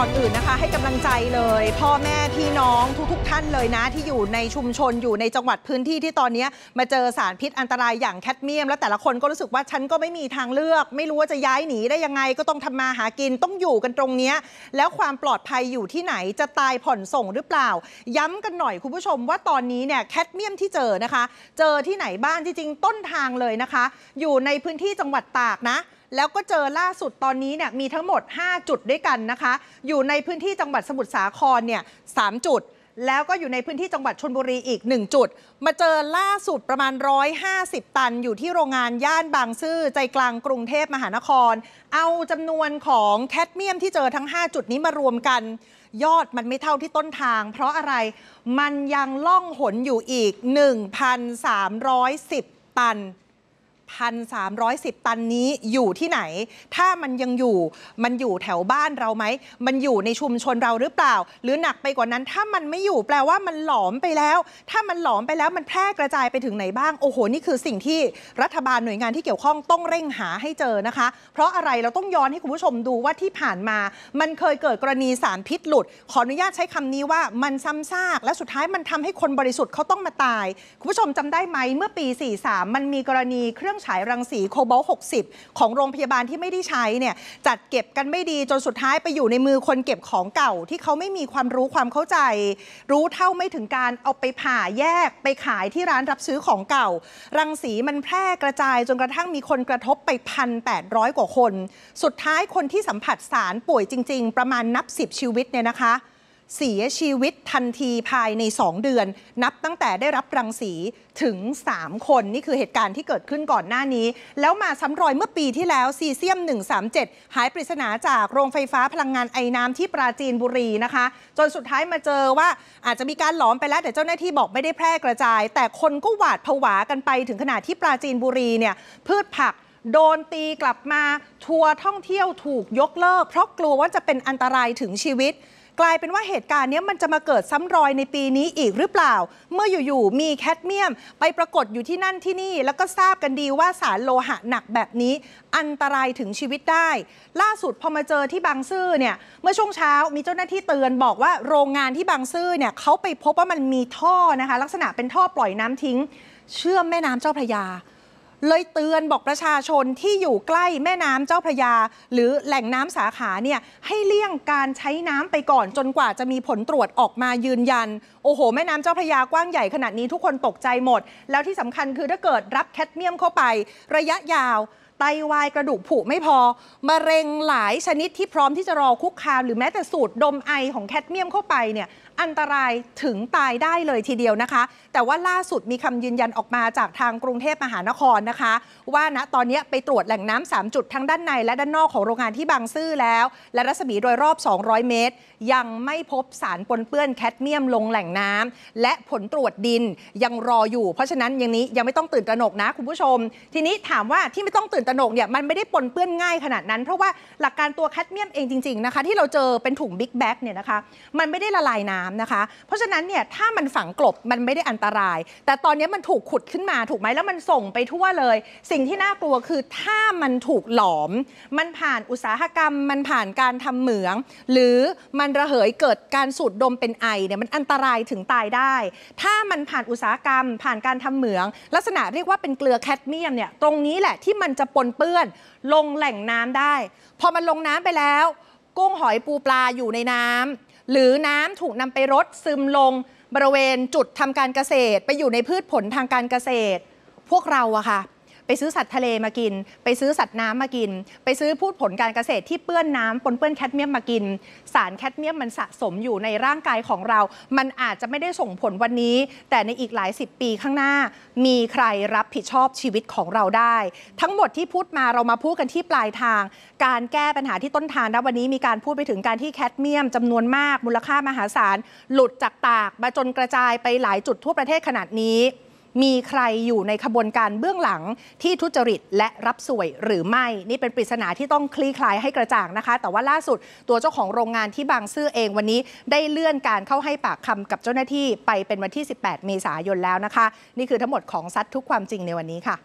ก่อนอื่นนะคะให้กำลังใจเลย พ่อแม่ พี่น้องทุก ๆ ท่านเลยนะ ที่อยู่ในชุมชนอยู่ในจังหวัดพื้นที่ที่ตอนนี้ มาเจอสารพิษอันตรายอย่างแคดเมียมและแต่ละคนก็รู้สึกว่าฉันก็ไม่มีทางเลือก ไม่รู้ว่าจะย้ายหนีได้ยังไงก็ต้องทำมาหากินต้องอยู่กันตรงนี้ แล้วความปลอดภัยอยู่ที่ไหนจะตายผ่อนส่งหรือเปล่าย้ำกันหน่อยคุณผู้ชม ว่าตอนนี้เนี่ยแคดเมียมที่เจอนะคะ เจอที่ไหนบ้างจริงๆต้นทางเลยนะคะ อยู่ในพื้นที่จังหวัดตากนะแล้วก็เจอล่าสุดตอนนี้เนี่ยมีทั้งหมด 5 จุดด้วยกันนะคะ อยู่ในพื้นที่จังหวัดสมุทรสาครเนี่ยสจุด แล้วก็อยู่ในพื้นที่จังหวัดชนบุรีอีก 1 จุด มาเจอล่าสุดประมาณ 150 ตัน อยู่ที่โรงงานย่านบางซื่อใจกลางกรุงเทพมหานคร เอาจำนวนของแคดเมียมที่เจอทั้ง 5 จุดนี้มารวมกัน ยอดมันไม่เท่าที่ต้นทาง เพราะอะไรมันยังล่องหนอยู่อีก 1,310 ตัน1 3 1 0 ตันนี้อยู่ที่ไหน ถ้ามันยังอยู่ มันอยู่แถวบ้านเราไหม มันอยู่ในชุมชนเราหรือเปล่า หรือหนักไปกว่านั้น ถ้ามันไม่อยู่ แปลว่ามันหลอมไปแล้ว ถ้ามันหลอมไปแล้วมันแพร่กระจายไปถึงไหนบ้าง โอ้โหนี่คือสิ่งที่รัฐบาลหน่วยงานที่เกี่ยวข้องต้องเร่งหาให้เจอนะคะ เพราะอะไรเราต้องย้อนให้คุณผู้ชมดูว่าที่ผ่านมา มันเคยเกิดกรณีสารพิษหลุด ขออนุญาตใช้คำนี้ว่ามันซ้ำซาก และสุดท้ายมันทำให้คนบริสุทธิ์เขาต้องมาตาย คุณผู้ชมจำได้ไหมเมื่อปี 43 มันมีกรณีเครื่ององฉายรังสีโคบอล60 ของโรงพยาบาลที่ไม่ได้ใช้เนี่ย จัดเก็บกันไม่ดีจนสุดท้ายไปอยู่ในมือคนเก็บของเก่าที่เขาไม่มีความรู้ความเข้าใจ รู้เท่าไม่ถึงการเอาไปผ่าแยกไปขายที่ร้านรับซื้อของเก่า รังสีมันแพร่กระจายจนกระทั่งมีคนกระทบไปพันแปดร้อยกว่าคน สุดท้ายคนที่สัมผัสสารป่วยจริงๆประมาณนับสิบชีวิตเนี่ยนะคะเสียชีวิตทันทีภายใน 2 เดือน นับตั้งแต่ได้รับรังสีถึง 3 คน นี่คือเหตุการณ์ที่เกิดขึ้นก่อนหน้านี้ แล้วมาซ้ำรอยเมื่อปีที่แล้ว ซีเซียม 137 หายปริศนาจากโรงไฟฟ้าพลังงานไอ้น้ำที่ปราจีนบุรีนะคะ จนสุดท้ายมาเจอว่าอาจจะมีการหลอมไปแล้ว แต่เจ้าหน้าที่บอกไม่ได้แพร่กระจาย แต่คนก็หวาดผวากันไปถึงขนาดที่ปราจีนบุรีเนี่ยพืชผักโดนตีกลับมา ทัวร์ท่องเที่ยวถูกยกเลิกเพราะกลัวว่าจะเป็นอันตรายถึงชีวิตกลายเป็นว่าเหตุการณ์นี้มันจะมาเกิดซ้ำรอยในปีนี้อีกหรือเปล่า เมื่ออยู่ ๆ มีแคดเมียม ไปปรากฏอยู่ที่นั่นที่นี่แล้วก็ทราบกันดีว่าสารโลหะหนักแบบนี้ อันตรายถึงชีวิตได้ ล่าสุดพอมาเจอที่บางซื่อเนี่ยเมื่อช่วงเช้ามีเจ้าหน้าที่เตือนบอกว่าโรงงานที่บางซื่อเนี่ยเขาไปพบว่ามันมีท่อนะคะลักษณะเป็นท่อปล่อยน้ำทิ้ง เชื่อมแม่น้ำเจ้าพระยาเลยเตือนบอกประชาชนที่อยู่ใกล้แม่น้ำเจ้าพระยา หรือแหล่งน้ำสาขาเนี่ยให้เลี่ยงการใช้น้ำไปก่อนจนกว่าจะมีผลตรวจออกมายืนยัน โอ้โห แม่น้ำเจ้าพระยากว้างใหญ่ขนาดนี้ทุกคนตกใจหมด แล้วที่สำคัญคือถ้าเกิดรับแคดเมียมเข้าไป ระยะยาว ไตวายกระดูกผุไม่พอ มะเร็งหลายชนิดที่พร้อมที่จะรอคุกคามหรือแม้แต่สูตรดมไอของแคดเมียมเข้าไปเนี่ยอันตรายถึงตายได้เลยทีเดียวนะคะ แต่ว่าล่าสุดมีคำยืนยันออกมาจากทางกรุงเทพมหานครนะคะ ว่าณตอนนี้ไปตรวจแหล่งน้ำสามจุดทั้งด้านในและด้านนอกของโรงงานที่บางซื่อแล้ว และรัศมีโดยรอบ 200 เมตร ยังไม่พบสารปนเปื้อนแคดเมียมลงแหล่งน้ำและผลตรวจดินยังรออยู่ เพราะฉะนั้นอย่างนี้ยังไม่ต้องตื่นตระหนกนะคุณผู้ชม ทีนี้ถามว่าที่ไม่ต้องตื่นตระหนกเนี่ยมันไม่ได้ปนเปื้อนง่ายขนาดนั้นเพราะว่าหลักการตัวแคดเมียมเองจริงๆนะคะที่เราเจอเป็นถุงบิ๊กแบ็กเนี่ยนะคะมันไม่ได้ละลายน้ำำนะคะเพราะฉะนั้นเนี่ยถ้ามันฝังกลบมันไม่ได้อันตราย แต่ตอนนี้มันถูกขุดขึ้นมาถูกไหมแล้วมันส่งไปทั่วเลย สิ่งที่น่ากลัวคือถ้ามันถูกหลอม มันผ่านอุตสาหกรรม มันผ่านการทำเหมือง หรือมันระเหยเกิดการสูดดมเป็นไอเนี่ยมันอันตรายถึงตายได้ ถ้ามันผ่านอุตสาหกรรม ผ่านการทำเหมือง ลักษณะเรียกว่าเป็นเกลือแคดเมียมเนี่ยตรงนี้แหละที่มันจะปนเปื้อนลงแหล่งน้ำได้ พอมันลงน้ำไปแล้วกุ้งหอยปูปลาอยู่ในน้ำหรือน้ำถูกนำไปรดซึมลง บริเวณจุดทำการเกษตร ไปอยู่ในพืชผลทางการเกษตร พวกเราอะค่ะไปซื้อสัตว์ทะเลมากิน ไปซื้อสัตว์น้ำมากิน ไปซื้อพืชผลการเกษตรที่เปื้อนน้ำปนเปื้อนแคดเมียมมากิน สารแคดเมียมมันสะสมอยู่ในร่างกายของเรา มันอาจจะไม่ได้ส่งผลวันนี้ แต่ในอีกหลาย10ปีข้างหน้า มีใครรับผิดชอบชีวิตของเราได้ ทั้งหมดที่พูดมาเรามาพูดกันที่ปลายทางการแก้ปัญหาที่ต้นทางนะวันนี้มีการพูดไปถึงการที่แคดเมียมจำนวนมากมูลค่ามหาศาลหลุดจากตากมาจนกระจายไปหลายจุดทั่วประเทศขนาดนี้มีใครอยู่ในขบวนการเบื้องหลังที่ทุจริตและรับสวยหรือไม่ นี่เป็นปริศนาที่ต้องคลี่คลายให้กระจ่างนะคะ แต่ว่าล่าสุดตัวเจ้าของโรงงานที่บางซื่อเองวันนี้ได้เลื่อนการเข้าให้ปากคำกับเจ้าหน้าที่ไปเป็นวันที่ 18เมษายนแล้วนะคะ นี่คือทั้งหมดของซัดทุกความจริงในวันนี้ค่ะ